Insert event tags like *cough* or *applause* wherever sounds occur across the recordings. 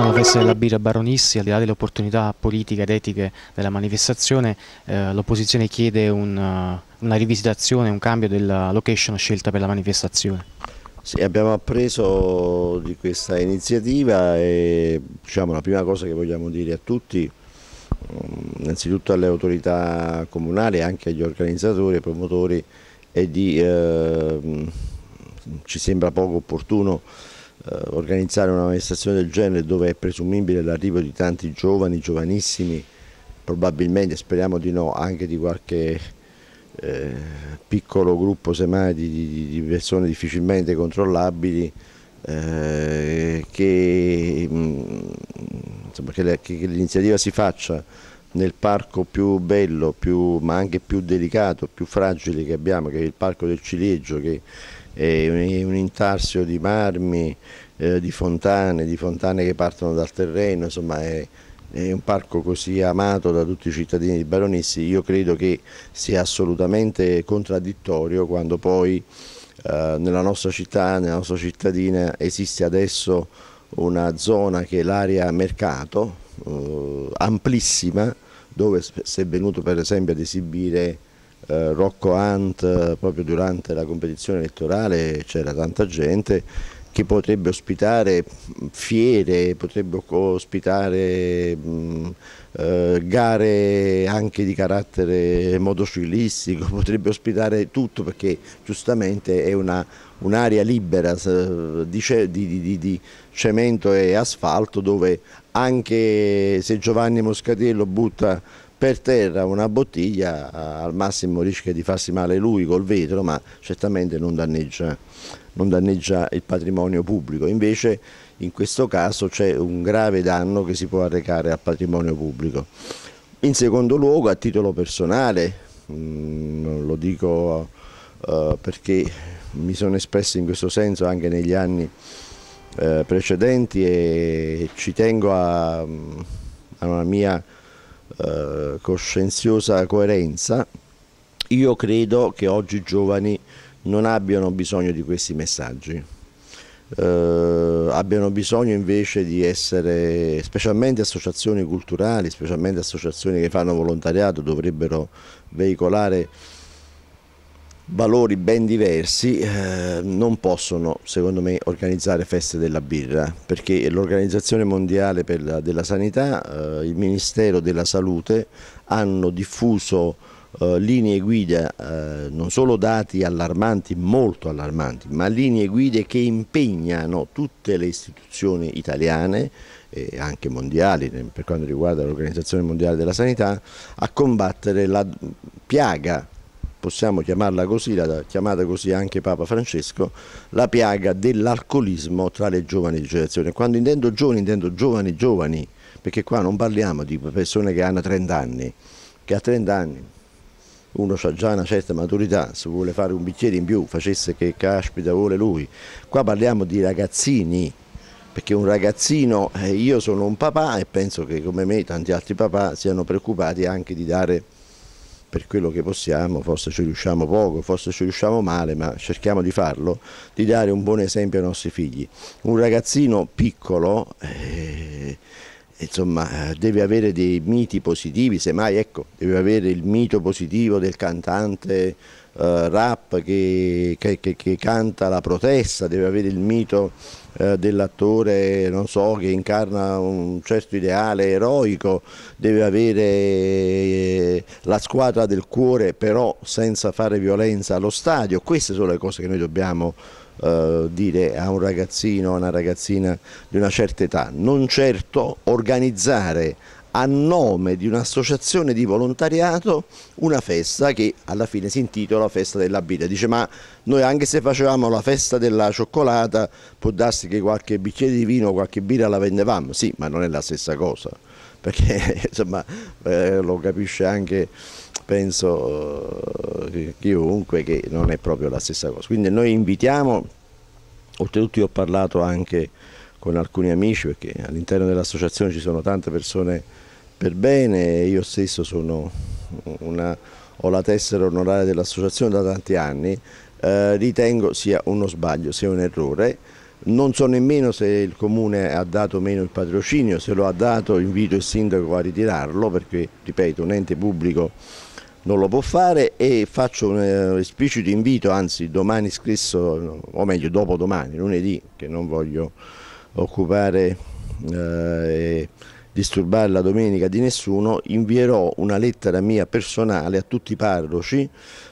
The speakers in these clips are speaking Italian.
attorno alla festa della birra Baronissi, al di là delle opportunità politiche ed etiche della manifestazione, eh, l'opposizione chiede un, eh, una rivisitazione, un cambio della location scelta per la manifestazione. Sì, abbiamo appreso di questa iniziativa e diciamo, la prima cosa che vogliamo dire a tutti, mm, innanzitutto alle autorità comunali, anche agli organizzatori e promotori, è di, eh, mm, ci sembra poco opportuno eh, organizzare una manifestazione del genere dove è presumibile l'arrivo di tanti giovani, giovanissimi, probabilmente, speriamo di no, anche di qualche eh, piccolo gruppo semmai di, di persone difficilmente controllabili eh, che, mm, insomma, che, le, che l'iniziativa si faccia nel parco più bello, più, ma anche più delicato, più fragile che abbiamo, che è il parco del ciliegio, che eh, un intarsio di marmi, eh, di fontane, di fontane che partono dal terreno, insomma è, è un parco così amato da tutti i cittadini di Baronissi, io credo che sia assolutamente contraddittorio quando poi eh, nella nostra città, nella nostra cittadina esiste adesso una zona che è l'area mercato, eh, amplissima, dove si è venuto per esempio ad esibire eh, Rocco Hunt eh, proprio durante la competizione elettorale c'era tanta gente che potrebbe ospitare fiere, potrebbe ospitare mh, mm, eh, gare anche di carattere motociclistico, *laughs* potrebbe ospitare tutto perché giustamente è un'area un libera di, di, di, di, cemento e asfalto dove anche se Giovanni Moscatello butta per terra una bottiglia eh, al massimo rischia di farsi male lui col vetro ma certamente non danneggia, non danneggia il patrimonio pubblico, invece in questo caso c'è un grave danno che si può arrecare al patrimonio pubblico. In secondo luogo a titolo personale, mh, mm, lo dico uh, perché mi sono espresso in questo senso anche negli anni uh, precedenti e ci tengo a, mm, a una mia eh, coscienziosa coerenza, io credo che oggi i giovani non abbiano bisogno di questi messaggi. Eh, abbiano bisogno invece di essere, specialmente associazioni culturali, specialmente associazioni che fanno volontariato, dovrebbero veicolare valori ben diversi eh, non possono secondo me organizzare feste della birra perché l'Organizzazione Mondiale la, della Sanità, eh, il Ministero della Salute hanno diffuso eh, linee guida, eh, non solo dati allarmanti, molto allarmanti, ma linee guida che impegnano tutte le istituzioni italiane e anche mondiali per quanto riguarda l'Organizzazione Mondiale della Sanità a combattere la piaga possiamo chiamarla così, l'ha chiamata così anche Papa Francesco, la piaga dell'alcolismo tra le giovani generazioni. Quando intendo giovani, intendo giovani giovani, perché qua non parliamo di persone che hanno 30 anni, che a 30 anni uno ha già una certa maturità, se vuole fare un bicchiere in più facesse che caspita vuole lui. Qua parliamo di ragazzini, perché un ragazzino, eh, io sono un papà e penso che come me tanti altri papà siano preoccupati anche di dare per quello che possiamo, forse ci riusciamo poco, forse ci riusciamo male, ma cerchiamo di farlo, di dare un buon esempio ai nostri figli. Un ragazzino piccolo, eh, insomma, eh, deve avere dei miti positivi, semmai ecco, deve avere il mito positivo del cantante eh, rap che, che, che, che, canta la protesta, deve avere il mito eh, dell'attore, non so, che incarna un certo ideale eroico, deve avere eh, la squadra del cuore però senza fare violenza allo stadio, queste sono le cose che noi dobbiamo fare eh, dire a un ragazzino o a una ragazzina di una certa età, non certo organizzare a nome di un'associazione di volontariato una festa che alla fine si intitola Festa della Birra. Dice ma noi anche se facevamo la festa della cioccolata può darsi che qualche bicchiere di vino, o qualche birra la vendevamo. Sì, ma non è la stessa cosa *laughs* perché insomma eh, lo capisce anche penso eh, chiunque che non è proprio la stessa cosa. Quindi noi invitiamo, oltretutto io ho parlato anche con alcuni amici perché all'interno dell'associazione ci sono tante persone per bene, e io stesso una, ho la tessera onoraria dell'associazione da tanti anni, eh, ritengo sia uno sbaglio, sia un errore non so nemmeno se il comune ha dato o meno il patrocinio, se lo ha dato invito il sindaco a ritirarlo perché, ripeto, un ente pubblico non lo può fare e faccio un eh, esplicito invito, anzi domani scrisso, o meglio dopodomani, lunedì, che non voglio occupare eh, disturbare la domenica di nessuno, invierò una lettera mia personale a tutti i parroci,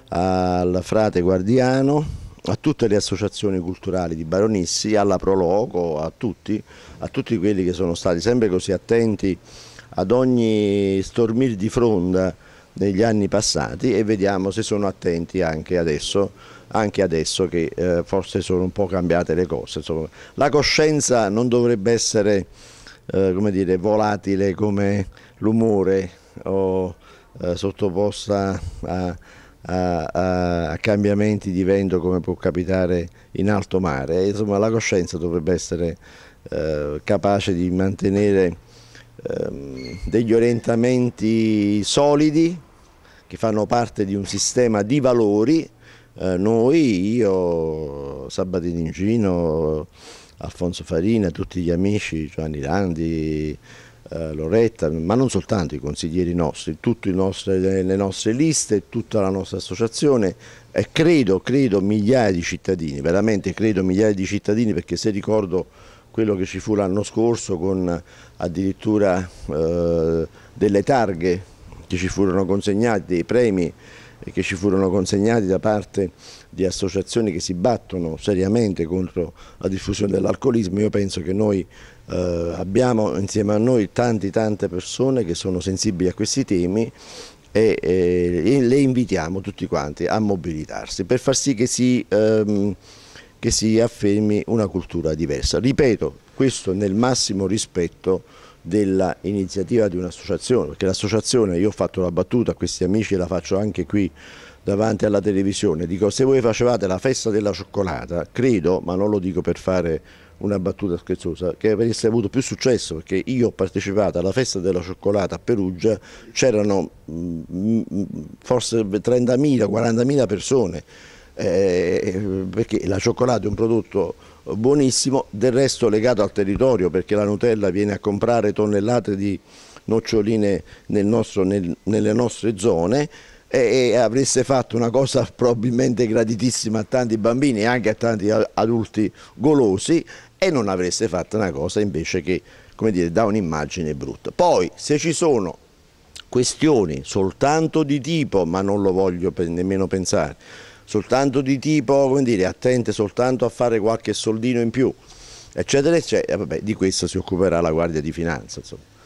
al frate guardiano, a tutte le associazioni culturali di Baronissi, alla Proloco, a tutti, a tutti quelli che sono stati sempre così attenti ad ogni stormir di fronda negli anni passati e vediamo se sono attenti anche adesso, anche adesso che eh, forse sono un po' cambiate le cose. Insomma, la coscienza non dovrebbe essere eh, come dire, volatile come l'umore o eh, sottoposta a a, a, a, cambiamenti di vento come può capitare in alto mare. Insomma, la coscienza dovrebbe essere eh, capace di mantenere eh, degli orientamenti solidi che fanno parte di un sistema di valori. Eh, noi, io, Sabatini Gino, Alfonso Farina, tutti gli amici, Giovanni Landi, eh, Loretta, ma non soltanto i consiglieri nostri, tutte le nostre liste, tutta la nostra associazione, e credo, credo migliaia di cittadini, veramente credo migliaia di cittadini perché se ricordo quello che ci fu l'anno scorso con addirittura eh, delle targhe che ci furono consegnate, dei premi che ci furono consegnati da parte di associazioni che si battono seriamente contro la diffusione dell'alcolismo, io penso che noi eh, abbiamo insieme a noi tante tante persone che sono sensibili a questi temi e, e, le invitiamo tutti quanti a mobilitarsi per far sì che si, ehm, che si affermi una cultura diversa. Ripeto, questo nel massimo rispetto dell'iniziativa di un'associazione, perché l'associazione, io ho fatto la battuta a questi amici e la faccio anche qui davanti alla televisione, dico se voi facevate la festa della cioccolata, credo, ma non lo dico per fare una battuta scherzosa, che avreste avuto più successo perché io ho partecipato alla festa della cioccolata a Perugia, c'erano mm, mm, forse 30.000, 40.000 persone, eh, perché la cioccolata è un prodotto buonissimo, del resto legato al territorio perché la Nutella viene a comprare tonnellate di noccioline nel nostro, nel, nelle nostre zone e, e avreste fatto una cosa *laughs* probabilmente graditissima a tanti bambini e anche a tanti adulti golosi e non avreste fatto una cosa invece che come dire, dà un'immagine brutta. Poi se ci sono questioni soltanto di tipo, ma non lo voglio nemmeno pensare, soltanto di tipo come dire, attente soltanto a fare qualche soldino in più, eccetera, eccetera, vabbè, di questo si occuperà la Guardia di Finanza. Insomma.